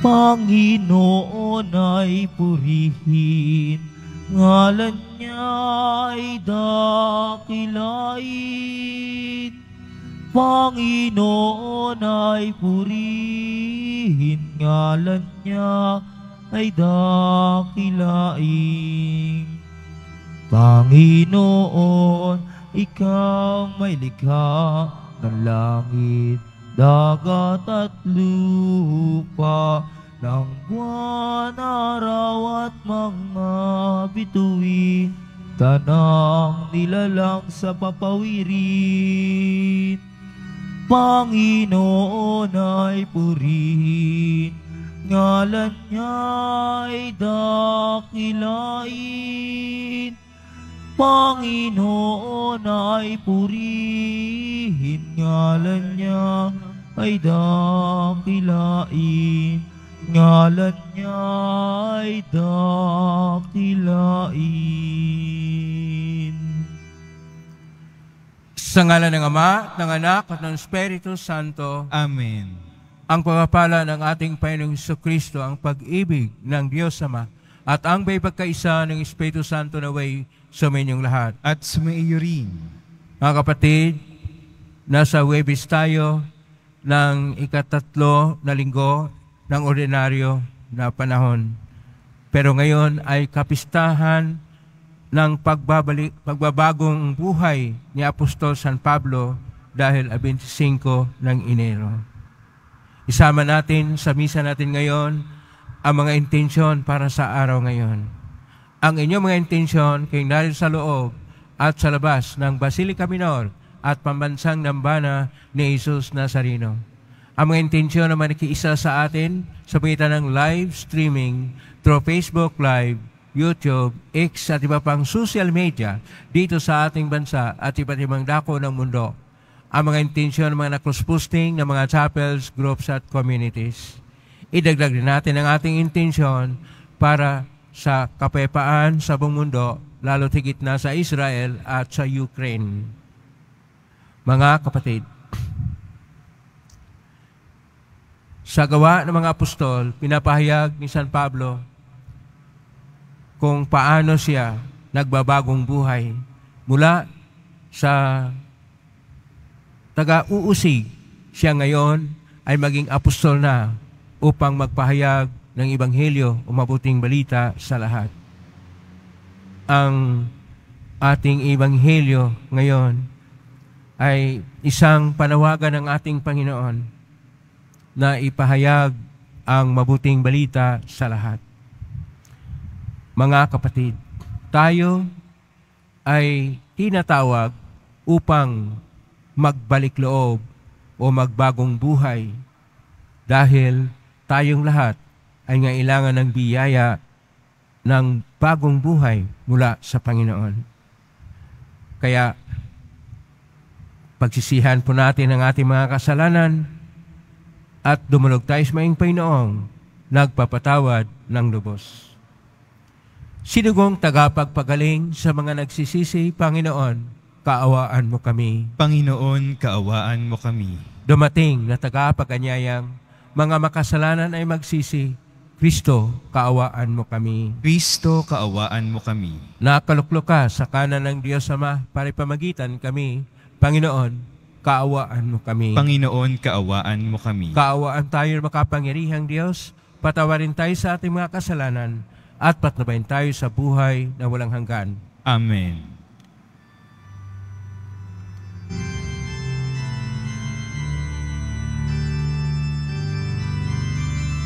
Panginoon ay purihin, ngalan niya ay dakilain. Panginoon ay purihin, ngalan niya ay dakilain. Panginoon, ikaw may likha ng langit dagat at lupa ng buwan, araw at mga bituin, tanang nilalang sa papawirin. Panginoon ay purihin, ngalan niya ay dakilain. Panginoon ay purihin, ngalan niya ay ay dakilain ngalan niya ay dakilain sa ngalan ng Ama, ng Anak, at ng Espiritu Santo. Amen. Ang pagpapala ng ating Panginoong Heso Kristo, ang pag-ibig ng Diyos Ama, at ang may pagkaisa ng Espiritu Santo na way sa inyong lahat. At sa rin. Mga kapatid, nasa Webis tayo, ng ikatatlo na linggo ng ordinaryo na panahon. Pero ngayon ay kapistahan ng pagbabalik, pagbabagong buhay ni Apostol San Pablo dahil 25 ng Enero. Isama natin sa misa natin ngayon ang mga intensyon para sa araw ngayon. Ang inyong mga intensyon kay narin sa loob at sa labas ng Basilica Minor at pambansang nambana ni Jesus Nazareno. Ang mga intensyon naman nakiisa sa atin sa pagitan ng live streaming through Facebook Live, YouTube, X at iba pang social media dito sa ating bansa at iba't ibang dako ng mundo. Ang mga intensyon ng mga nakross-posting ng mga chapels, groups at communities. Idagdag din natin ang ating intensyon para sa kapepaan sa buong mundo, lalo tigit na sa Israel at sa Ukraine. Mga kapatid, sa gawa ng mga apostol, pinapahayag ni San Pablo kung paano siya nagbabagong buhay mula sa taga-uusig siya ngayon ay maging apostol na upang magpahayag ng Ebanghelyo o mabuting balita sa lahat. Ang ating Ebanghelyo ngayon ay isang panawagan ng ating Panginoon na ipahayag ang mabuting balita sa lahat. Mga kapatid, tayo ay tinatawag upang magbalik loob o magbagong buhay dahil tayong lahat ay ngailangan ng biyaya ng bagong buhay mula sa Panginoon. Kaya Pagsisihan po natin ang ating mga kasalanan at dumulog tayo sa maing Panginoong nagpapatawad ng lubos. Sinugong tagapagpagaling sa mga nagsisisi, Panginoon, kaawaan mo kami. Panginoon, kaawaan mo kami. Dumating na tagapaganyayang, mga makasalanan ay magsisi, Kristo, kaawaan mo kami. Kristo, kaawaan mo kami. Nakaluklok ka sa kanan ng Diyos Ama para ipamagitan kami Panginoon, kaawaan mo kami. Panginoon, kaawaan mo kami. Kaawaan tayo makapangyarihang Diyos, patawarin tayo sa ating mga kasalanan, at patnabayin tayo sa buhay na walang hanggan. Amen.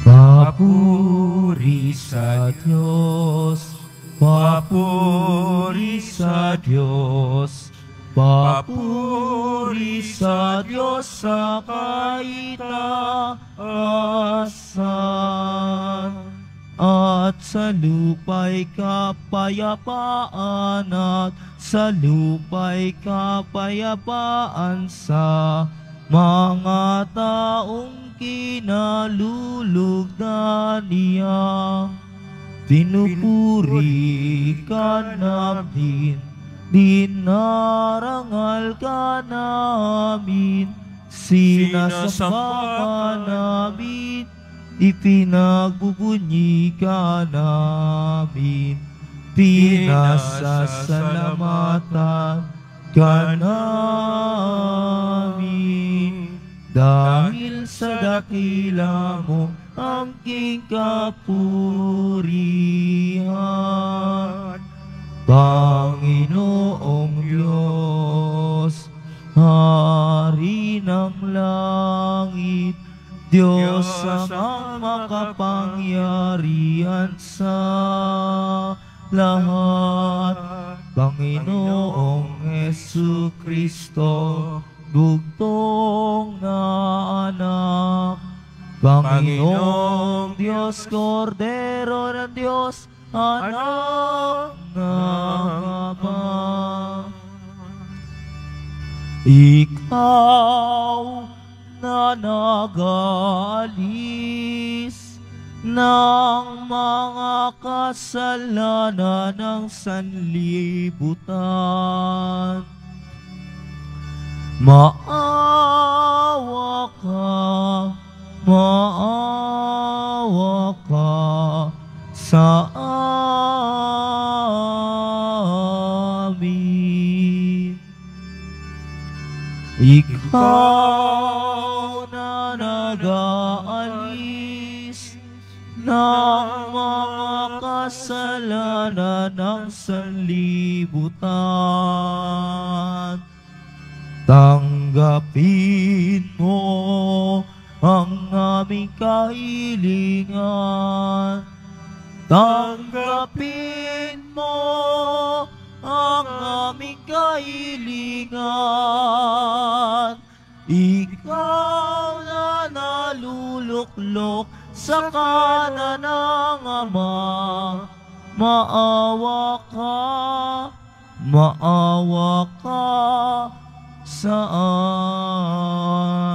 Papuri sa Diyos, papuri sa Diyos, Papuri sa Diyos sa kaitaasan at sa lupa'y kapayapaan at sa lupa'y kapayapaan sa mga taong kinalulugdan niya. Pinupuri ka namin Dinarangal ka namin, sinasamba ka namin, ipinagbubunyi ka namin, pinasasalamatan ka namin. Dahil sa dakila mo ang king kapurihan. Panginoong Diyos, Hari ng langit, Diyos ang makapangyarihan sa lahat. Panginoong Yesu Kristo, dugtong na anak. Panginoong Diyos, Kordero ng Diyos, ano na ba ikaw na nagalis ng mga kasalanan ng sanlibutan? Maawa ka, maawa ka, sa amin. Ikaw na nag-aalis ng mga kasalanan ng sanlibutan. Tanggapin mo ang aming kahilingan Tanggapin mo ang aming kailingan. Ikaw na naluluklok sa kanan ng Ama. Maawa ka, maawa ka sa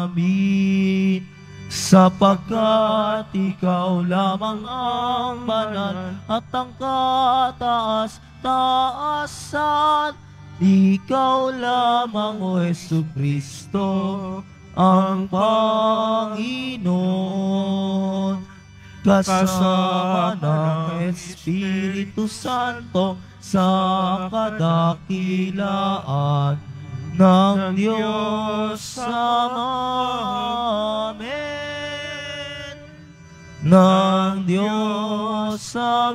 amin. Sapagkat ikaw lamang ang banal at ang kataas-taasan, ikaw lamang o Yesu Kristo ang Panginoon. Kasama ng Espiritu Santo sa kadakilaan ng Diyos. Amen ng Diyos sa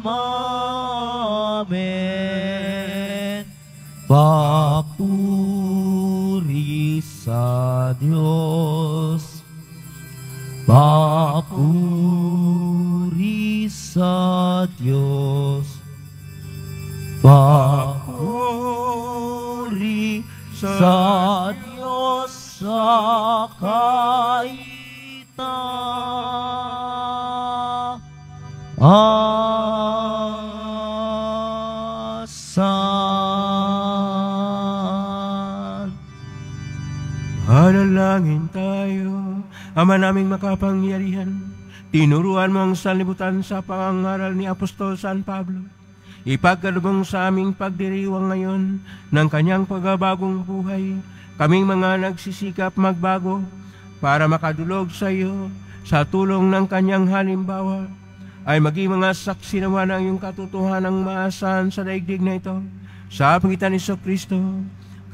amin. Papuri sa Diyos, papuri sa Diyos, papuri sa Diyos sa kanya. Ama naming makapangyarihan, tinuruan mo ang sanlibutan sa pangangaral ni Apostol San Pablo. Ipagkalubong sa aming pagdiriwang ngayon ng kanyang pagbabagong buhay, kaming mga nagsisikap magbago para makadulog sa iyo sa tulong ng kanyang halimbawa ay maging mga saksi naman ang iyong katotohanan ng maasahan sa daigdig na ito sa pagitan ni Kristo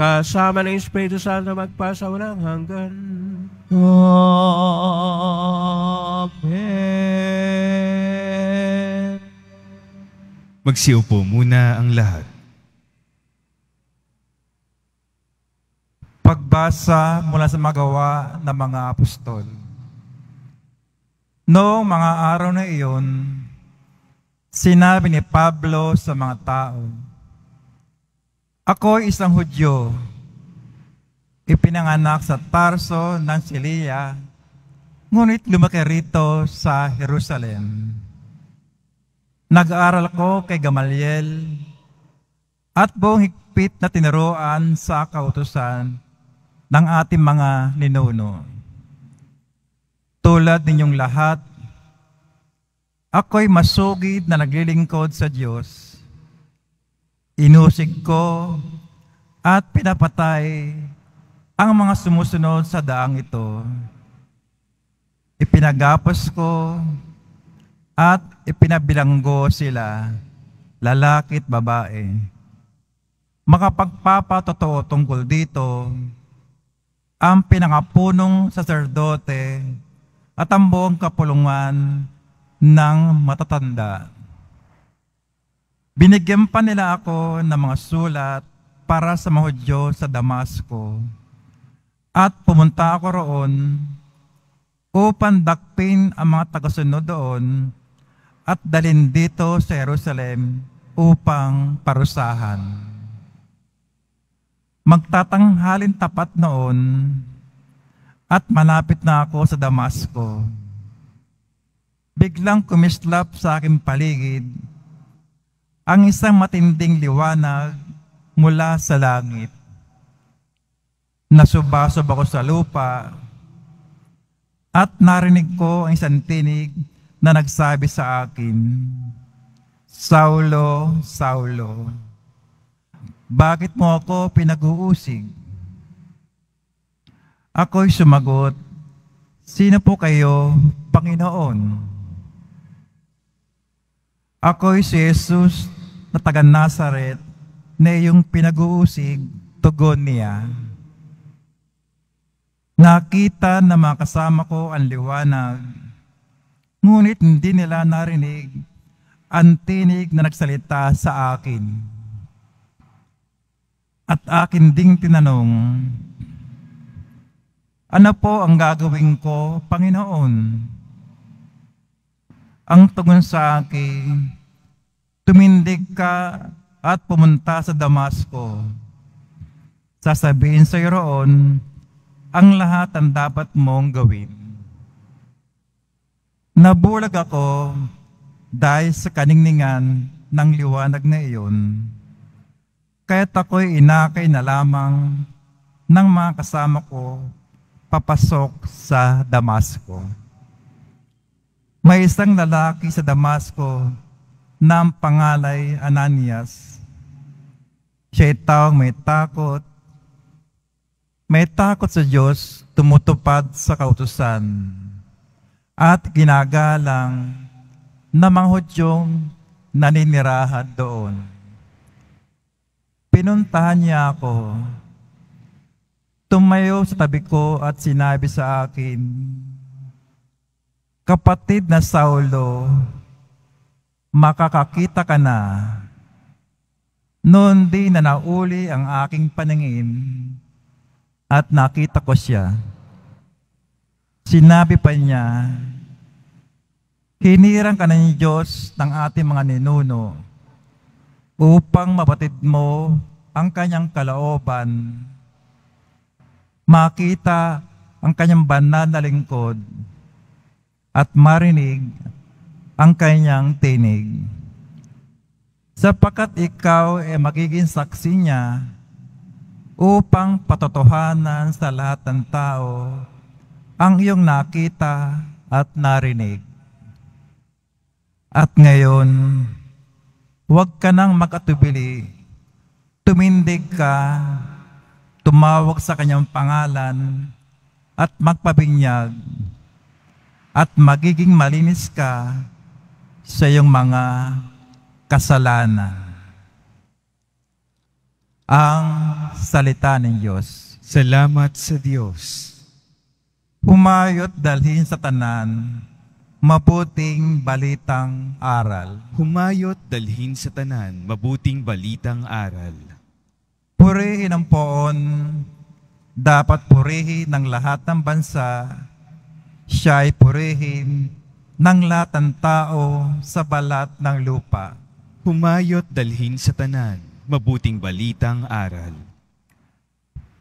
kasama ng Espiritu Santo magpasa walang hanggan. Amen. Magsiupo muna ang lahat. Pagbasa mula sa magawa ng mga apostol. Noong mga araw na iyon, sinabi ni Pablo sa mga tao, ako ay isang Hudyo, ipinanganak sa Tarso ng Silia, ngunit lumaki rito sa Jerusalem. Nag-aaral ako kay Gamaliel at buong higpit na tinuruan sa kautusan ng ating mga ninuno. Tulad ninyong lahat, ako'y masugid na naglilingkod sa Diyos inusig ko at pinapatay ang mga sumusunod sa daang ito. Ipinagapos ko at ipinabilanggo sila, lalaki at babae. Makapagpapatotoo tungkol dito, ang pinangapunong saserdote at ang buong kapulungan ng matatanda. Binigyan pa nila ako ng mga sulat para sa mga Hudyo sa Damasco. At pumunta ako roon upang dakpin ang mga tagasunod doon at dalin dito sa Jerusalem upang parusahan. Magtatanghalin tapat noon at malapit na ako sa Damasco. Biglang kumislap sa aking paligid ang isang matinding liwanag mula sa langit. Nasubasob ako sa lupa at narinig ko ang isang tinig na nagsabi sa akin, Saulo, Saulo, bakit mo ako pinag-uusig? Ako'y sumagot, Sino po kayo, Panginoon? Ako'y si Jesus na taga Nazaret na iyong pinag-uusig tugon niya. Nakita na mga kasama ko ang liwanag, ngunit hindi nila narinig ang tinig na nagsalita sa akin. At akin ding tinanong, Ano po ang gagawin ko, Panginoon? ang tungon sa akin, tumindig ka at pumunta sa Damasco. Sasabihin sa iyo roon, ang lahat ang dapat mong gawin. Nabulag ako dahil sa kaningningan ng liwanag na iyon. Kaya't ako'y inakay na lamang ng mga kasama ko papasok sa Damasco. May isang lalaki sa Damasco na ang pangalay Ananias. Siya'y ay taong may takot. May takot sa Diyos, tumutupad sa kautusan. At ginagalang na manghudyong naninirahan doon. Pinuntahan niya ako. Tumayo sa tabi ko at sinabi sa akin, Kapatid na Saulo, makakakita ka na. Noon din na nauli ang aking paningin at nakita ko siya. Sinabi pa niya, Hinirang ka na ni Diyos ng ating mga ninuno upang mapatid mo ang kanyang kalaoban, makita ang kanyang banal na lingkod at marinig ang kanyang tinig. Sapakat ikaw ay magiging saksi niya upang patotohanan sa lahat ng tao ang iyong nakita at narinig. At ngayon, huwag ka nang magatubili. Tumindig ka, tumawag sa kanyang pangalan, at magpabinyag at magiging malinis ka sa iyong mga kasalanan. Ang salita ng Diyos. Salamat sa Diyos. Humayot dalhin sa tanan, mabuting balitang aral. Humayot dalhin sa tanan, mabuting balitang aral. Purihin ang poon, dapat purihin ng lahat ng bansa siya ay purihin ng lahat tao sa balat ng lupa. Humayot dalhin sa tanan, mabuting balitang aral.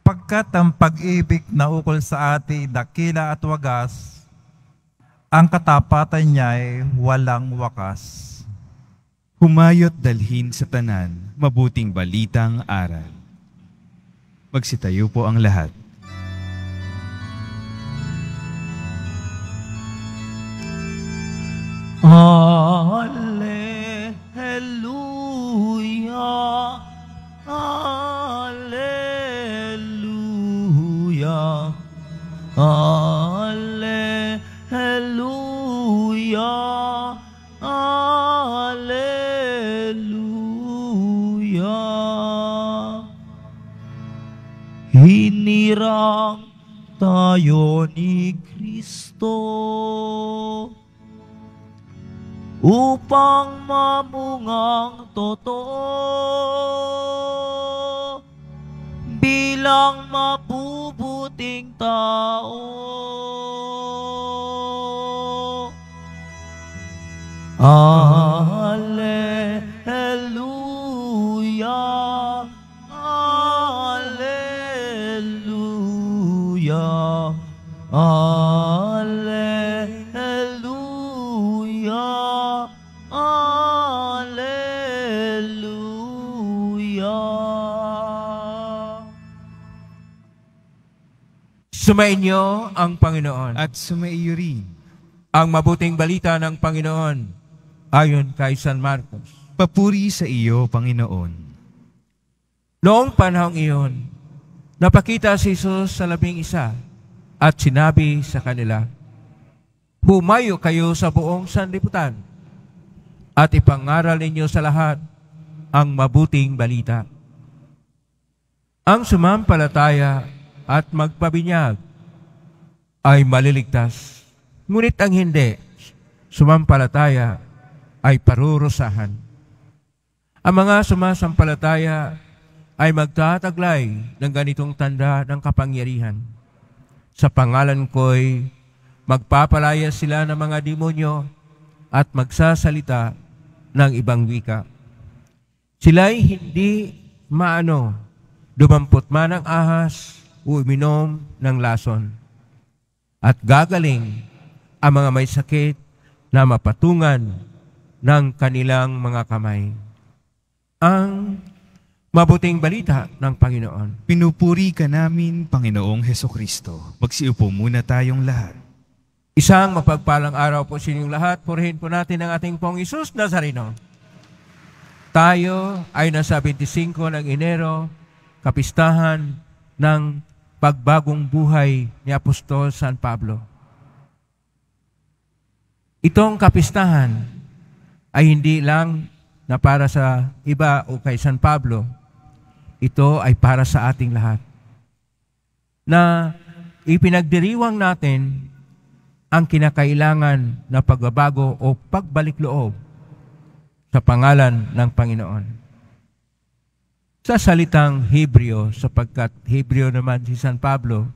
Pagkat ang pag-ibig na ukol sa ati, dakila at wagas, ang katapatan niya ay walang wakas. Humayot dalhin sa tanan, mabuting balitang aral. Magsitayo po ang lahat. Alleluia, Alleluia, Alleluia, Alleluia. Hinirang tayo ni Kristo upang mabungang totoo bilang mabubuting tao. Alleluia, Alleluia, Alleluia. Sumainyo ang Panginoon. At sumaiyo rin. Ang mabuting balita ng Panginoon ayon kay San Marcos. Papuri sa iyo, Panginoon. Noong panahong iyon, napakita si Jesus sa labing isa at sinabi sa kanila, Bumayo kayo sa buong sanlibutan at ipangaral ninyo sa lahat ang mabuting balita. Ang sumampalataya at magpabinyag ay maliligtas. Ngunit ang hindi, sumampalataya ay parurusahan. Ang mga sumasampalataya ay magtataglay ng ganitong tanda ng kapangyarihan. Sa pangalan ko'y magpapalaya sila ng mga demonyo at magsasalita ng ibang wika. Sila'y hindi maano, dumampot man ang ahas, uminom ng lason. At gagaling ang mga may sakit na mapatungan ng kanilang mga kamay. Ang mabuting balita ng Panginoon. Pinupuri ka namin, Panginoong Heso Kristo. Magsiupo muna tayong lahat. Isang mapagpalang araw po sa inyong lahat. Purihin po natin ang ating pong Isus Nazareno. Tayo ay nasa 25 ng Enero, kapistahan ng pagbagong buhay ni Apostol San Pablo. Itong kapistahan ay hindi lang na para sa iba o kay San Pablo, ito ay para sa ating lahat. Na ipinagdiriwang natin ang kinakailangan na pagbabago o pagbalik loob sa pangalan ng Panginoon sa salitang Hebreo sapagkat Hebreo naman si San Pablo,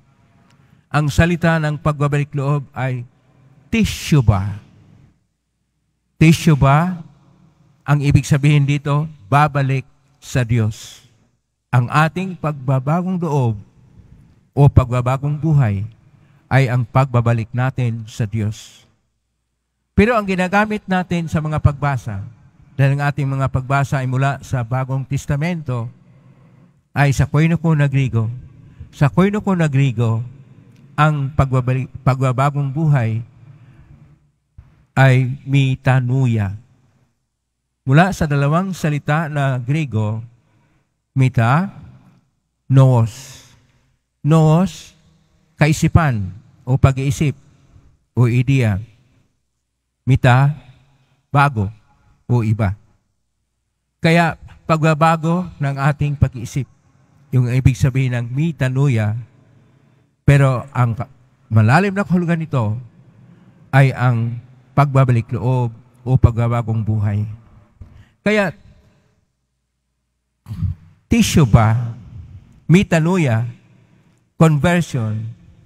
ang salita ng pagbabalik loob ay tissue ba? Tissue ba? ang ibig sabihin dito, babalik sa Diyos. Ang ating pagbabagong loob o pagbabagong buhay ay ang pagbabalik natin sa Diyos. Pero ang ginagamit natin sa mga pagbasa, dahil ang ating mga pagbasa ay mula sa Bagong Testamento ay sa Koinokuna Grigo. Sa Koinokuna Grigo, ang pagbabalik, pagbabagong buhay ay mitanuya. Mula sa dalawang salita na Grego, mita, noos. Noos, kaisipan o pag-iisip o ideya. Mita, bago o iba. Kaya pagbabago ng ating pag-iisip, yung ibig sabihin ng mi pero ang malalim na kahulugan nito ay ang pagbabalik loob o pagbabagong buhay. Kaya, tissue ba, mi conversion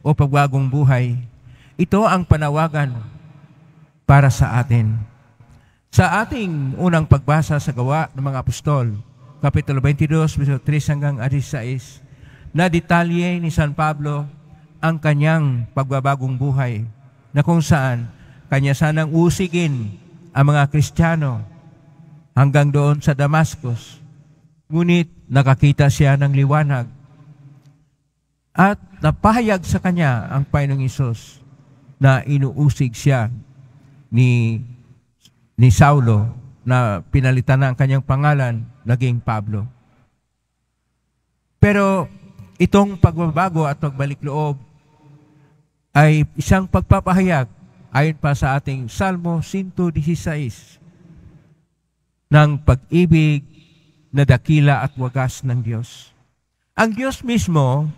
o pagbagong buhay, ito ang panawagan para sa atin. Sa ating unang pagbasa sa gawa ng mga apostol, Kapitulo 22, verso 3 hanggang 16, na detalye ni San Pablo ang kanyang pagbabagong buhay na kung saan kanya sanang usigin ang mga Kristiyano hanggang doon sa Damascus. Ngunit nakakita siya ng liwanag at napahayag sa kanya ang Panginoong Isos na inuusig siya ni ni Saulo na pinalitan na ang kanyang pangalan, naging Pablo. Pero itong pagbabago at pagbalik loob ay isang pagpapahayag ayon pa sa ating Salmo 116 ng pag-ibig na dakila at wagas ng Diyos. Ang Diyos mismo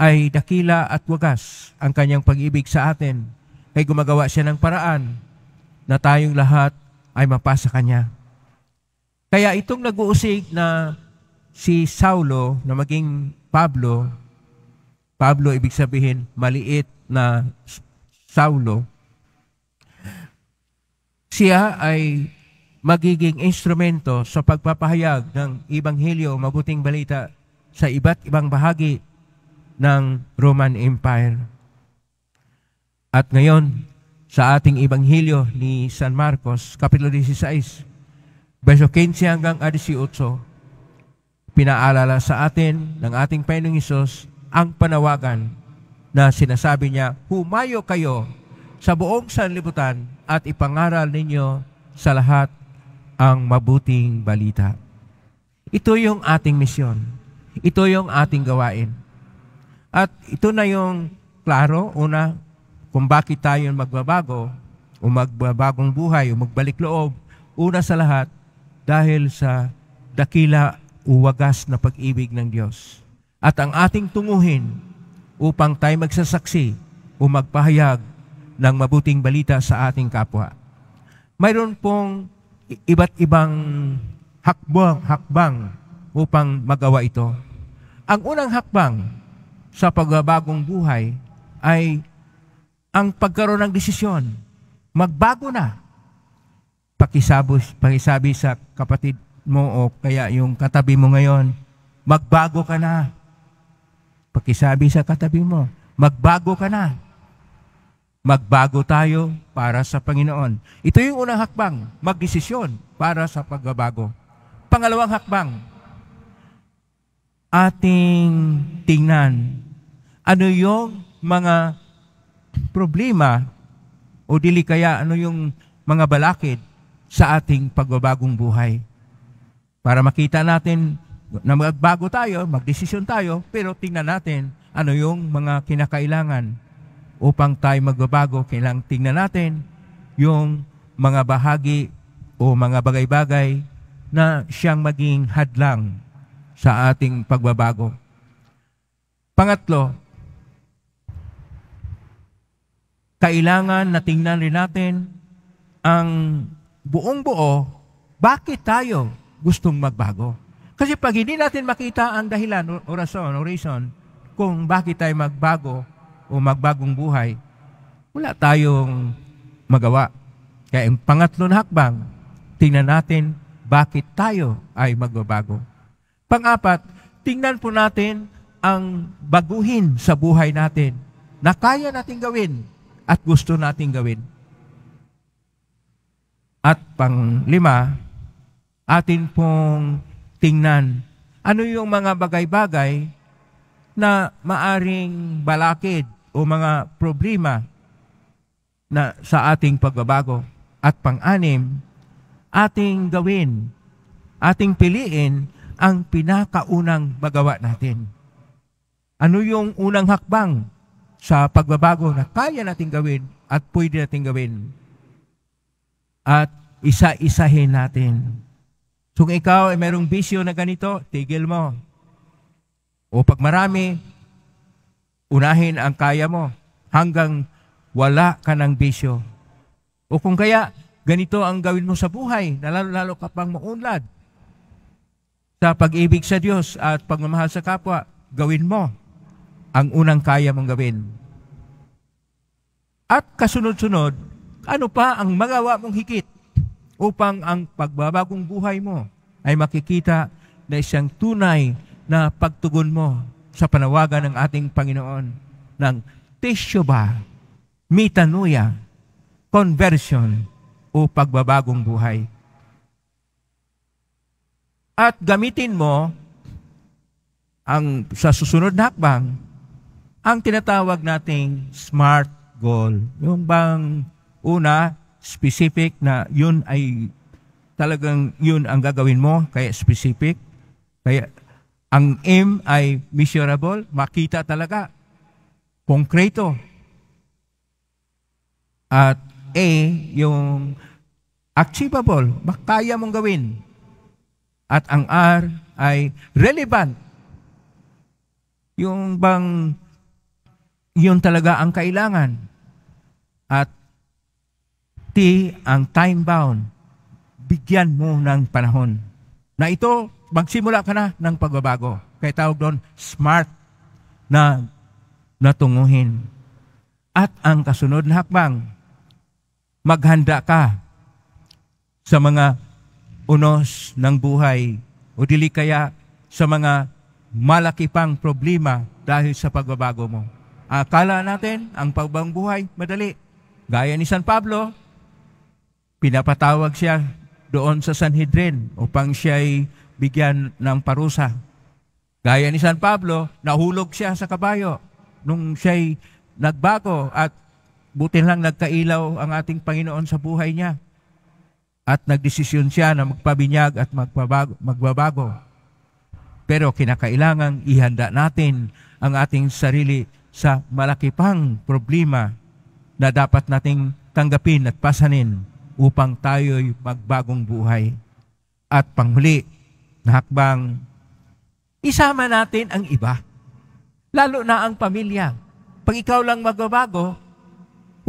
ay dakila at wagas ang kanyang pag-ibig sa atin. Kaya gumagawa siya ng paraan na tayong lahat ay mapasa Kanya. Kaya itong nag-uusig na si Saulo na maging Pablo, Pablo ibig sabihin maliit na Saulo, siya ay magiging instrumento sa pagpapahayag ng o mabuting balita sa iba't ibang bahagi ng Roman Empire. At ngayon, sa ating Ebanghelyo ni San Marcos, Kapitulo 16, verso 15 hanggang 18, pinaalala sa atin ng ating Panginoong Isos ang panawagan na sinasabi niya, humayo kayo sa buong sanlibutan at ipangaral ninyo sa lahat ang mabuting balita. Ito yung ating misyon. Ito yung ating gawain. At ito na yung klaro, una, kung bakit tayo magbabago o magbabagong buhay o magbalik loob, una sa lahat, dahil sa dakila o wagas na pag-ibig ng Diyos. At ang ating tunguhin upang tayo magsasaksi o magpahayag ng mabuting balita sa ating kapwa. Mayroon pong iba't ibang hakbang, hakbang upang magawa ito. Ang unang hakbang sa pagbabagong buhay ay ang pagkaroon ng desisyon. Magbago na. Pakisabos, pakisabi sa kapatid mo o kaya yung katabi mo ngayon, magbago ka na. Pakisabi sa katabi mo, magbago ka na. Magbago tayo para sa Panginoon. Ito yung unang hakbang, magdesisyon para sa pagbabago. Pangalawang hakbang, ating tingnan ano yung mga problema o dili kaya ano yung mga balakid sa ating pagbabagong buhay. Para makita natin na magbago tayo, magdesisyon tayo, pero tingnan natin ano yung mga kinakailangan upang tayo magbabago. Kailangan tingnan natin yung mga bahagi o mga bagay-bagay na siyang maging hadlang sa ating pagbabago. Pangatlo, kailangan na tingnan rin natin ang buong buo, bakit tayo gustong magbago? Kasi pag hindi natin makita ang dahilan o rason o reason kung bakit tayo magbago o magbagong buhay, wala tayong magawa. Kaya ang pangatlo na hakbang, tingnan natin bakit tayo ay magbabago. Pang-apat, tingnan po natin ang baguhin sa buhay natin na kaya natin gawin at gusto nating gawin. At pang panglima, atin pong tingnan ano yung mga bagay-bagay na maaring balakid o mga problema na sa ating pagbabago. At pang-anim, ating gawin, ating piliin ang pinakaunang magawa natin. Ano yung unang hakbang sa pagbabago na kaya nating gawin at pwede nating gawin. At isa-isahin natin. So kung ikaw ay mayroong bisyo na ganito, tigil mo. O pag marami, unahin ang kaya mo hanggang wala ka ng bisyo. O kung kaya, ganito ang gawin mo sa buhay, lalo-lalo ka pang maunlad sa pag-ibig sa Diyos at pagmamahal sa kapwa, gawin mo ang unang kaya mong gawin. At kasunod-sunod, ano pa ang magawa mong hikit upang ang pagbabagong buhay mo ay makikita na isang tunay na pagtugon mo sa panawagan ng ating Panginoon ng Teshuba, Mitanuya, Conversion o pagbabagong buhay. At gamitin mo ang sa susunod na hakbang ang tinatawag nating SMART goal. Yung bang una, specific na yun ay talagang yun ang gagawin mo, kaya specific. Kaya ang M ay measurable, makita talaga, konkreto. At A, yung achievable, makaya mong gawin. At ang R ay relevant. Yung bang iyon talaga ang kailangan. At T ang time-bound. Bigyan mo ng panahon. Na ito, magsimula ka na ng pagbabago. Kaya tawag doon, smart na natunguhin. At ang kasunod na hakbang, maghanda ka sa mga unos ng buhay o dili kaya sa mga malaki pang problema dahil sa pagbabago mo. Akala natin, ang pagbang buhay, madali. Gaya ni San Pablo, pinapatawag siya doon sa Sanhedrin upang siya'y bigyan ng parusa. Gaya ni San Pablo, nahulog siya sa kabayo nung siya'y nagbago at buti lang nagkailaw ang ating Panginoon sa buhay niya. At nagdesisyon siya na magpabinyag at magbabago. magbabago. Pero kinakailangan ihanda natin ang ating sarili sa malaki pang problema na dapat nating tanggapin at pasanin upang tayo'y magbagong buhay. At panghuli na hakbang, isama natin ang iba. Lalo na ang pamilya. Pag ikaw lang magbabago,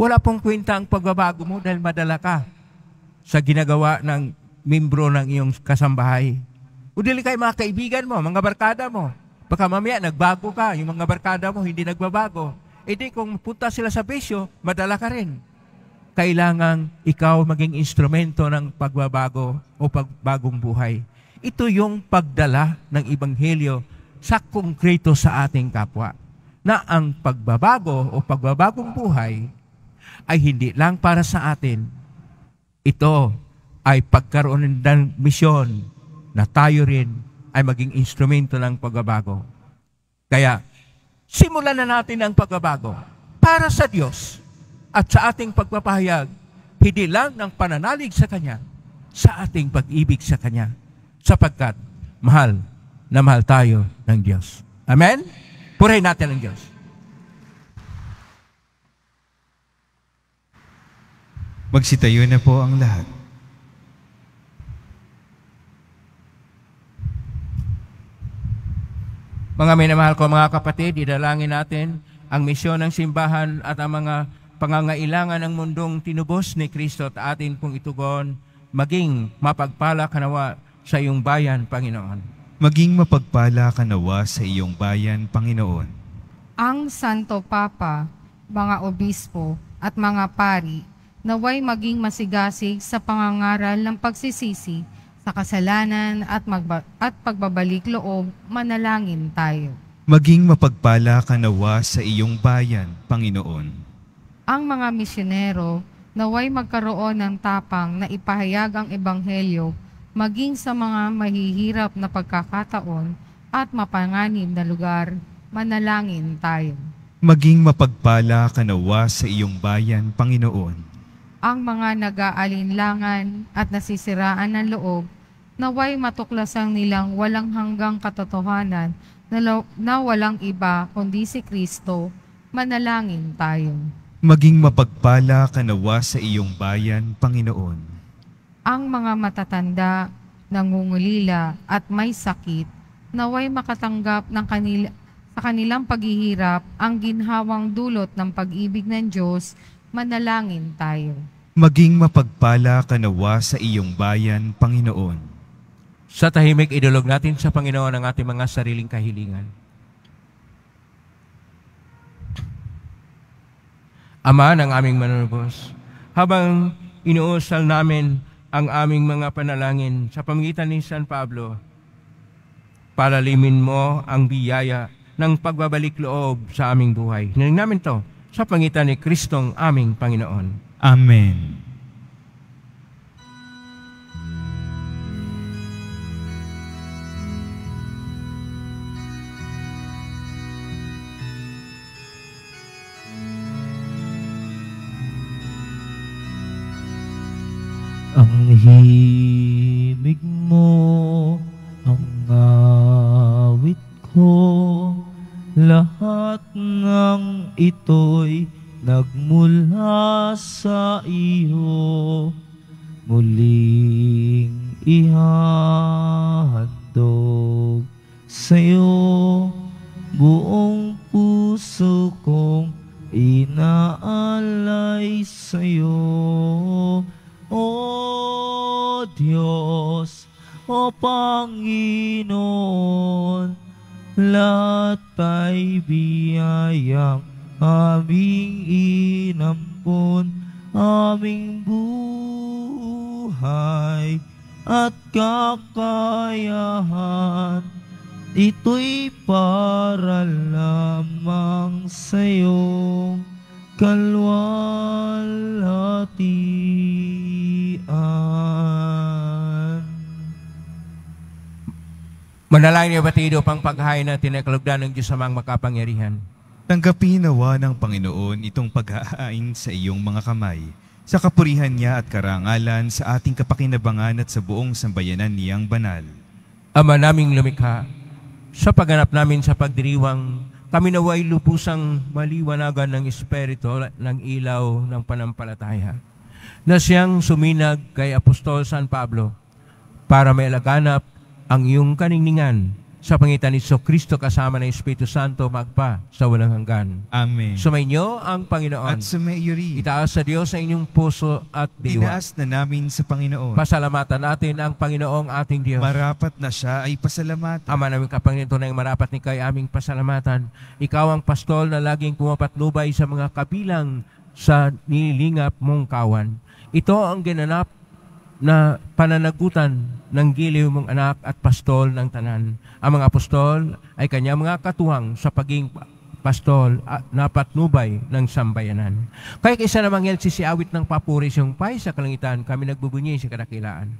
wala pong kwenta ang pagbabago mo dahil madala ka sa ginagawa ng membro ng iyong kasambahay. O dili kay mga kaibigan mo, mga barkada mo, Baka mamaya nagbago ka, yung mga barkada mo hindi nagbabago. E di kung punta sila sa bisyo, madala ka rin. Kailangang ikaw maging instrumento ng pagbabago o pagbagong buhay. Ito yung pagdala ng Ibanghelyo sa konkreto sa ating kapwa na ang pagbabago o pagbabagong buhay ay hindi lang para sa atin. Ito ay pagkaroon ng misyon na tayo rin ay maging instrumento ng pagbabago. Kaya, simulan na natin ang pagbabago para sa Diyos at sa ating pagpapahayag, hindi lang ng pananalig sa Kanya, sa ating pag-ibig sa Kanya, sapagkat mahal na mahal tayo ng Diyos. Amen? Purahin natin ang Diyos. Magsitayo na po ang lahat. Mga minamahal ko mga kapatid, idalangin natin ang misyon ng simbahan at ang mga pangangailangan ng mundong tinubos ni Kristo at atin pong itugon, maging mapagpala kanawa sa iyong bayan, Panginoon. Maging mapagpala kanawa sa iyong bayan, Panginoon. Ang Santo Papa, mga obispo at mga pari, naway maging masigasig sa pangangaral ng pagsisisi sa kasalanan at, magba- at pagbabalik loob, manalangin tayo. Maging mapagpala ka nawa sa iyong bayan, Panginoon. Ang mga misyonero naway magkaroon ng tapang na ipahayag ang Ebanghelyo maging sa mga mahihirap na pagkakataon at mapanganib na lugar, manalangin tayo. Maging mapagpala ka nawa sa iyong bayan, Panginoon ang mga nag-aalinlangan at nasisiraan ng loob, naway matuklasang nilang walang hanggang katotohanan na, na walang iba kundi si Kristo, manalangin tayo. Maging mapagpala kanawa sa iyong bayan, Panginoon. Ang mga matatanda, nangungulila at may sakit, naway makatanggap ng kanila, sa kanilang paghihirap ang ginhawang dulot ng pag-ibig ng Diyos, manalangin tayo. Maging mapagpala kanawa sa iyong bayan, Panginoon. Sa tahimik, idulog natin sa Panginoon ang ating mga sariling kahilingan. Ama ng aming manunubos, habang inuusal namin ang aming mga panalangin sa pamagitan ni San Pablo, palalimin mo ang biyaya ng pagbabalik loob sa aming buhay. Hinaling namin to sa pangitan ni Kristong aming Panginoon. Amen. Ang himig mo, ang awit ko, lahat ng ito'y nagmula sa iyo muling iha Dalain niyo batido pang paghain na tinaklugdan ng Diyos amang makapangyarihan. Tanggapin nawa ng Panginoon itong paghahain sa iyong mga kamay sa kapurihan niya at karangalan sa ating kapakinabangan at sa buong sambayanan niyang banal. Ama naming lumikha, sa pagganap namin sa pagdiriwang, kami naway lupusang maliwanagan ng Espiritu ng ilaw ng panampalataya na siyang suminag kay Apostol San Pablo para may laganap ang iyong kaningningan sa pangitan ni So Kristo kasama ng Espiritu Santo magpa sa walang hanggan. Amen. Sumainyo ang Panginoon. At sumaiyo rin. Itaas sa Diyos sa inyong puso at diwa. Tinaas na namin sa Panginoon. Pasalamatan natin ang Panginoong ating Diyos. Marapat na siya ay pasalamatan. Ama namin kapangyarihan tunay marapat ni kay aming pasalamatan. Ikaw ang pastol na laging pumapatnubay sa mga kabilang sa nilingap mong kawan. Ito ang ginanap na pananagutan ng giliw mong anak at pastol ng tanan. Ang mga apostol ay kanya mga katuwang sa paging pastol at napatnubay ng sambayanan. Kaya kaysa namang sisiawit ng papuri siyong pay sa kalangitan, kami nagbubunyi sa kadakilaan.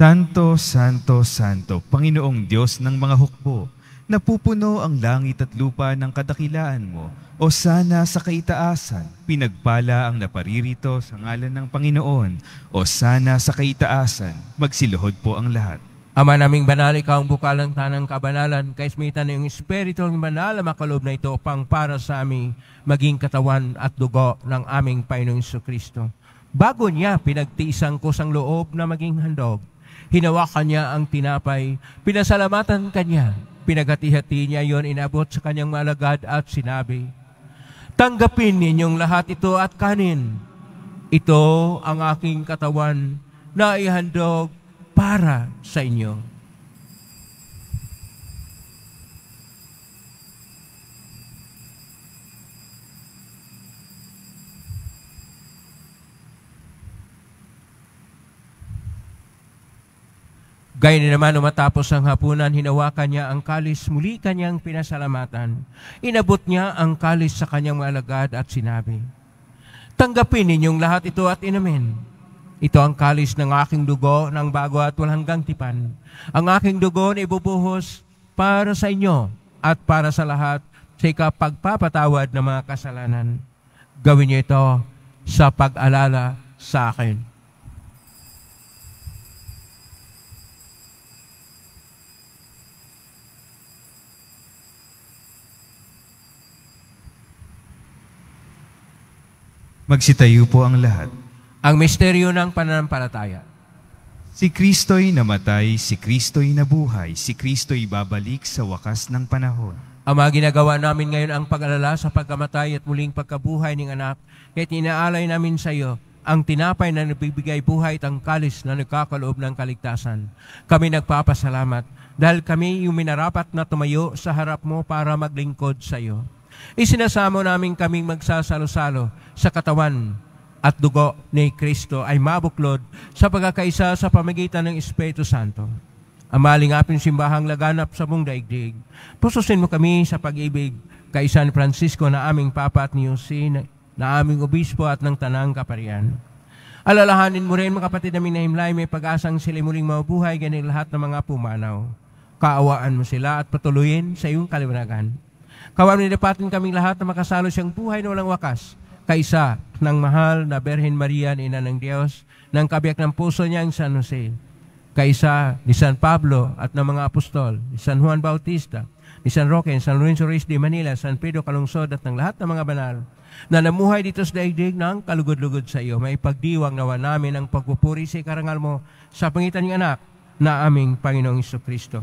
Santo, Santo, Santo, Panginoong Diyos ng mga hukbo, Napupuno ang langit at lupa ng kadakilaan mo, o sana sa kaitaasan, pinagpala ang naparirito sa ngalan ng Panginoon, o sana sa kaitaasan, magsiluhod po ang lahat. Ama naming banal, ikaw ang bukalang tanang kabanalan, kaismitan na yung espiritu ng banal na makalob na ito upang para sa aming maging katawan at dugo ng aming Panginoong Kristo. Bago niya pinagtisang ko sang loob na maging handog, hinawakan niya ang tinapay, pinasalamatan kanya Pinaghati-hati niya yon, inabot sa kanyang malagad at sinabi, Tanggapin ninyong lahat ito at kanin. Ito ang aking katawan na ihandog para sa inyo. Gaya din naman matapos ang hapunan, hinawakan niya ang kalis, muli kanyang pinasalamatan. Inabot niya ang kalis sa kanyang mga alagad at sinabi, Tanggapin ninyong lahat ito at inamin. Ito ang kalis ng aking dugo ng bago at walang hanggang tipan. Ang aking dugo na ibubuhos para sa inyo at para sa lahat sa ikapagpapatawad ng mga kasalanan. Gawin niyo ito sa pag-alala sa akin. Magsitayo po ang lahat. Ang misteryo ng pananampalataya. Si Kristo'y namatay, si Kristo'y nabuhay, si Kristo'y babalik sa wakas ng panahon. Ama, ginagawa namin ngayon ang pag-alala sa pagkamatay at muling pagkabuhay ng anak, kaya't inaalay namin sa iyo ang tinapay na nagbibigay buhay at ang kalis na nagkakaloob ng kaligtasan. Kami nagpapasalamat dahil kami yung minarapat na tumayo sa harap mo para maglingkod sa iyo. Isinasamo namin kaming magsasalo-salo sa katawan at dugo ni Kristo ay mabuklod sa pagkakaisa sa pamagitan ng Espiritu Santo. Ang malingapin simbahang laganap sa mong daigdig. Pususin mo kami sa pag-ibig kay San Francisco na aming Papa at ni na, aming Obispo at ng Tanang Kaparian. Alalahanin mo rin mga kapatid namin na himlay, may pag-asang sila muling mabubuhay, ganyan lahat ng mga pumanaw. Kaawaan mo sila at patuloyin sa iyong kaliwanagan Kawan nilapatin kaming lahat na makasalo siyang buhay na walang wakas, kaisa ng mahal na Berhen Maria, Ina ng Diyos, ng kabiyak ng puso niya ang San Jose, kaisa ni San Pablo at ng mga apostol, ni San Juan Bautista, ni San Roque, San Lorenzo Reyes de Manila, San Pedro Calungsod at ng lahat ng mga banal na namuhay dito sa daigdig ng kalugod-lugod sa iyo. May pagdiwang nawa namin ang pagpupuri sa karangal mo sa pangitan ng anak na aming Panginoong Kristo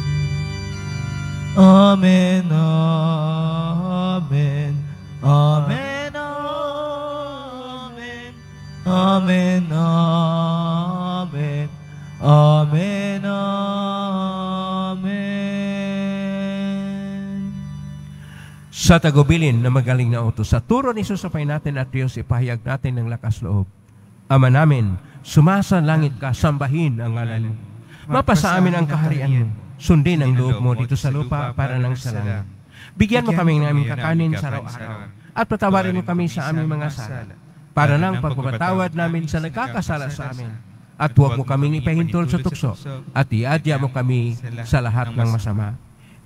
Amen, Amen, Amen, Amen, Amen, Amen, Amen, Amen. Sa tagubilin na magaling na utos, sa turo ni Susapain natin at Diyos, ipahayag natin ng lakas loob. Ama namin, sumasa langit ka, sambahin ang ngalan mo. Mapasa amin ang kaharian mo Sundin ang loob mo dito sa lupa para nang sa langit. Bigyan mo kami ng aming kakanin sa araw-araw at patawarin mo kami sa aming mga sala para nang pagpapatawad namin sa nagkakasala sa amin. At huwag mo kaming ipahintol sa tukso at iadya mo kami sa lahat ng masama.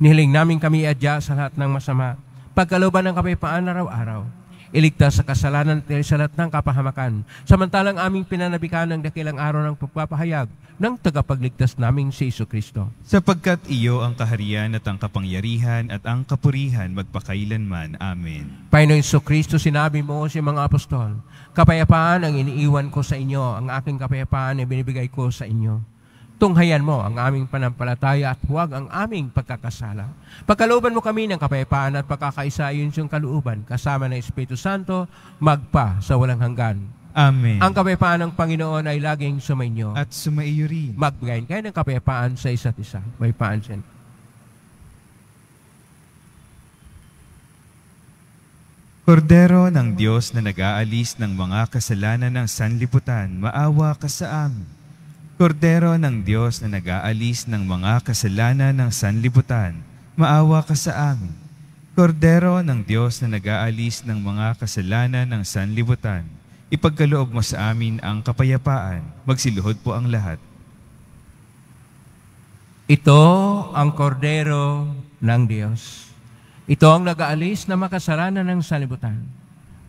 Nihiling namin kami iadya sa lahat ng masama. Pagkaloban ng kami paan araw-araw iligtas sa kasalanan at sa lahat ng kapahamakan. Samantalang aming pinanabikan ang dakilang araw ng pagpapahayag ng tagapagligtas naming si Iso Kristo. Sapagkat iyo ang kaharian at ang kapangyarihan at ang kapurihan magpakailanman. Amen. Panginoon Iso Kristo, sinabi mo sa mga apostol, kapayapaan ang iniiwan ko sa inyo, ang aking kapayapaan ay binibigay ko sa inyo. Tunghayan mo ang aming panampalataya at huwag ang aming pagkakasala. Pagkalooban mo kami ng kapayapaan at pagkakaisa yun yung kalooban kasama ng Espiritu Santo magpa sa walang hanggan. Amen. Ang kapayapaan ng Panginoon ay laging sumainyo. At sumaiyo rin. Magbigayin kayo ng kapayapaan sa isa't isa. May paansin. Kordero ng Diyos na nag-aalis ng mga kasalanan ng sanlibutan, maawa ka sa amin. Kordero ng Diyos na nag-aalis ng mga kasalanan ng sanlibutan, maawa ka sa amin. Kordero ng Diyos na nag-aalis ng mga kasalanan ng sanlibutan, ipagkaloob mo sa amin ang kapayapaan. Magsiluhod po ang lahat. Ito ang kordero ng Diyos. Ito ang nag-aalis ng makasalanan ng sanlibutan.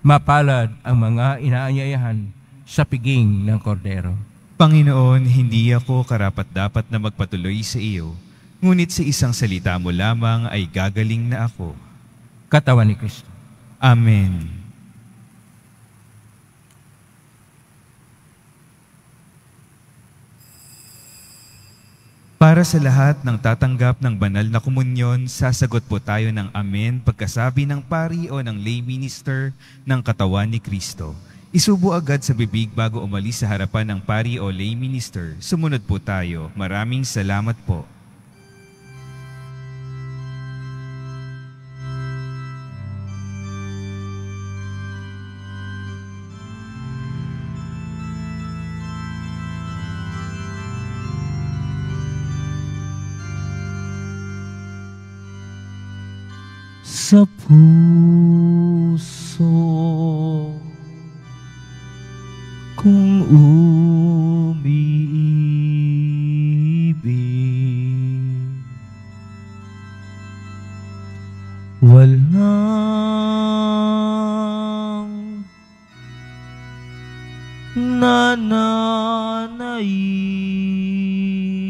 Mapalad ang mga inaanyayahan sa piging ng kordero. Panginoon, hindi ako karapat-dapat na magpatuloy sa iyo, ngunit sa isang salita mo lamang ay gagaling na ako. Katawan ni Kristo. Amen. Para sa lahat ng tatanggap ng banal na komunyon, sasagot po tayo ng Amen pagkasabi ng pari o ng lay minister ng katawan ni Kristo. Isubo agad sa bibig bago umalis sa harapan ng pari o lay minister. Sumunod po tayo. Maraming salamat po. sa puso kung umiibig walang nananaig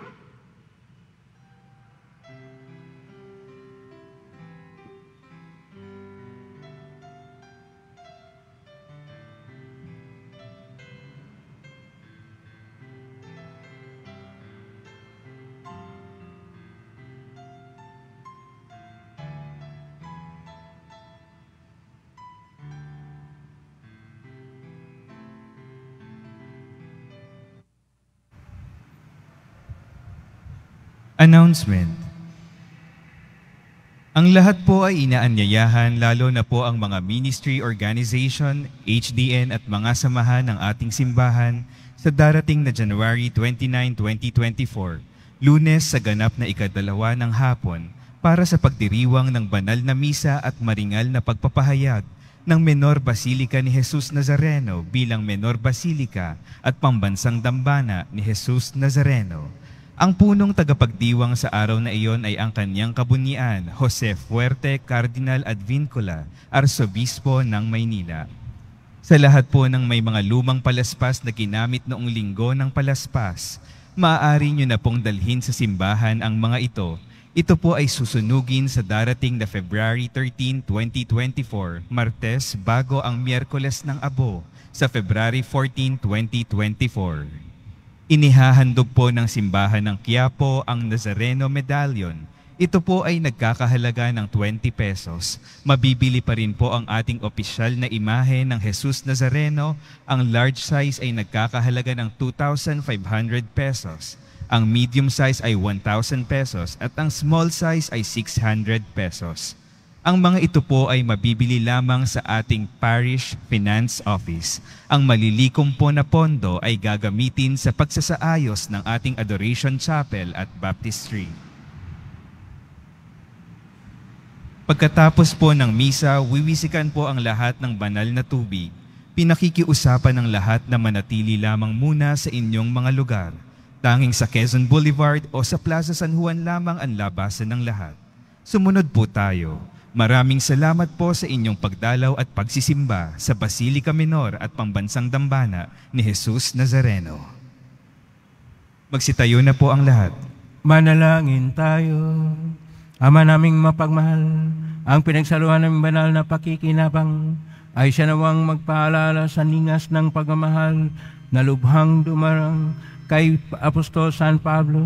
Thank you. Announcement Ang lahat po ay inaanyayahan lalo na po ang mga ministry organization, HDN at mga samahan ng ating simbahan sa darating na January 29, 2024, lunes sa ganap na ikadalawa ng hapon para sa pagdiriwang ng banal na misa at maringal na pagpapahayag ng Menor Basilica ni Jesus Nazareno bilang Menor Basilica at Pambansang Dambana ni Jesus Nazareno ang punong tagapagdiwang sa araw na iyon ay ang kanyang kabunian, Jose Fuerte Cardinal Advincula, Arsobispo ng Maynila. Sa lahat po ng may mga lumang palaspas na ginamit noong linggo ng palaspas, maaari nyo na pong dalhin sa simbahan ang mga ito. Ito po ay susunugin sa darating na February 13, 2024, Martes bago ang Miyerkules ng Abo sa February 14, 2024. Inihahandog po ng simbahan ng Quiapo ang Nazareno Medallion. Ito po ay nagkakahalaga ng 20 pesos. Mabibili pa rin po ang ating opisyal na imahe ng Jesus Nazareno. Ang large size ay nagkakahalaga ng 2,500 pesos. Ang medium size ay 1,000 pesos at ang small size ay 600 pesos. Ang mga ito po ay mabibili lamang sa ating Parish Finance Office. Ang malilikom po na pondo ay gagamitin sa pagsasaayos ng ating Adoration Chapel at Baptistry. Pagkatapos po ng misa, wiwisikan po ang lahat ng banal na tubig. Pinakikiusapan ng lahat na manatili lamang muna sa inyong mga lugar. Tanging sa Quezon Boulevard o sa Plaza San Juan lamang ang labasan ng lahat. Sumunod po tayo. Maraming salamat po sa inyong pagdalaw at pagsisimba sa Basilica Minor at Pambansang Dambana ni Jesus Nazareno. Magsitayo na po ang lahat. Manalangin tayo. Ama naming mapagmahal, ang pinagsaluhan ng banal na pakikinabang ay siya nawang magpaalala sa ningas ng pagmamahal na lubhang dumarang kay Apostol San Pablo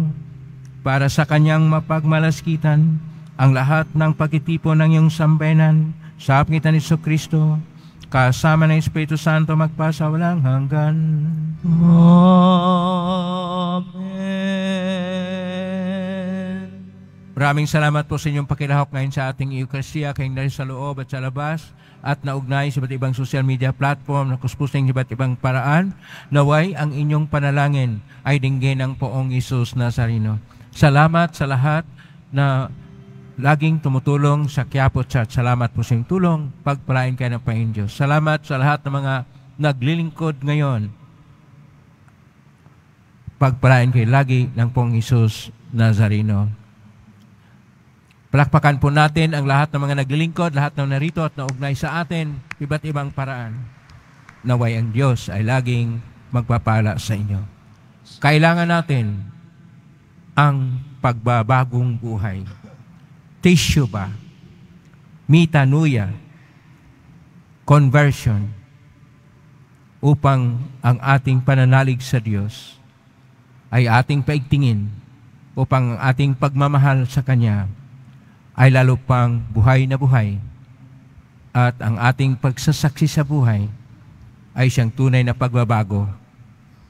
para sa kanyang mapagmalaskitan ang lahat ng pagkitipon ng iyong sambayanan sa apngitan ni So Kristo, kasama ng Espiritu Santo magpasa walang hanggan. Amen. Maraming salamat po sa inyong pakilahok ngayon sa ating Eucharistia, kayong dahil sa loob at sa labas at naugnay sa iba't ibang social media platform na kuspusing iba't ibang paraan, naway ang inyong panalangin ay dinggin ng poong Isus Nazarino. Salamat sa lahat na laging tumutulong sa Quiapo Church. Salamat po sa inyong tulong. Pagpalain kayo ng Panginoon Diyos. Salamat sa lahat ng mga naglilingkod ngayon. Pagpalain kayo lagi ng pong Isus Nazareno. Palakpakan po natin ang lahat ng mga naglilingkod, lahat ng narito at naugnay sa atin, iba't ibang paraan. Naway ang Diyos ay laging magpapala sa inyo. Kailangan natin ang pagbabagong buhay Teshuvah, mitanuya, conversion, upang ang ating pananalig sa Diyos ay ating paigtingin upang ang ating pagmamahal sa Kanya ay lalo pang buhay na buhay at ang ating pagsasaksi sa buhay ay siyang tunay na pagbabago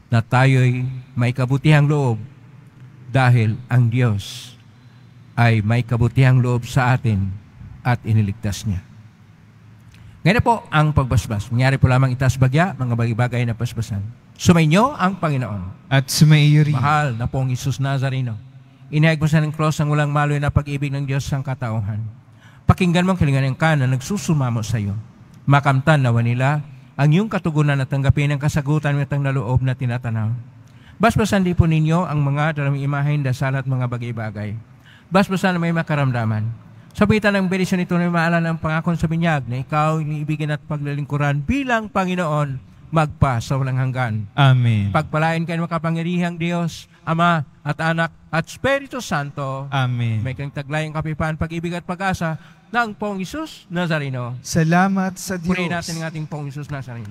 na tayo'y may kabutihang loob dahil ang Diyos ay may kabutihang loob sa atin at iniligtas niya. Ngayon po ang pagbasbas. Mangyari po lamang itas bagya, mga bagay-bagay na pasbasan. Sumainyo ang Panginoon. At sumaiyo rin. Mahal na pong Isus Nazareno. Inahig mo sa ng cross ang walang maloy na pag-ibig ng Diyos sa katauhan. Pakinggan mo ang kilingan ng ka na nagsusumamo sa iyo. Makamtan na nila ang iyong katugunan at tanggapin ang kasagutan at ang naloob na tinatanaw. Basbasan din po ninyo ang mga dalamang imahen, dasal at mga bagay-bagay Basbasa na may makaramdaman. Sa pita ng benisyon ito na maalala ng pangakon sa binyag na ikaw iniibigin at paglalingkuran bilang Panginoon magpa sa walang hanggan. Amen. Pagpalain kayo makapangyarihang Diyos, Ama at Anak at Espiritu Santo. Amen. May kang taglayang kapipan, pag-ibig at pag-asa ng Pong Isus Nazareno. Salamat sa Diyos. Purihin natin ang ating Pong Isus Nazareno.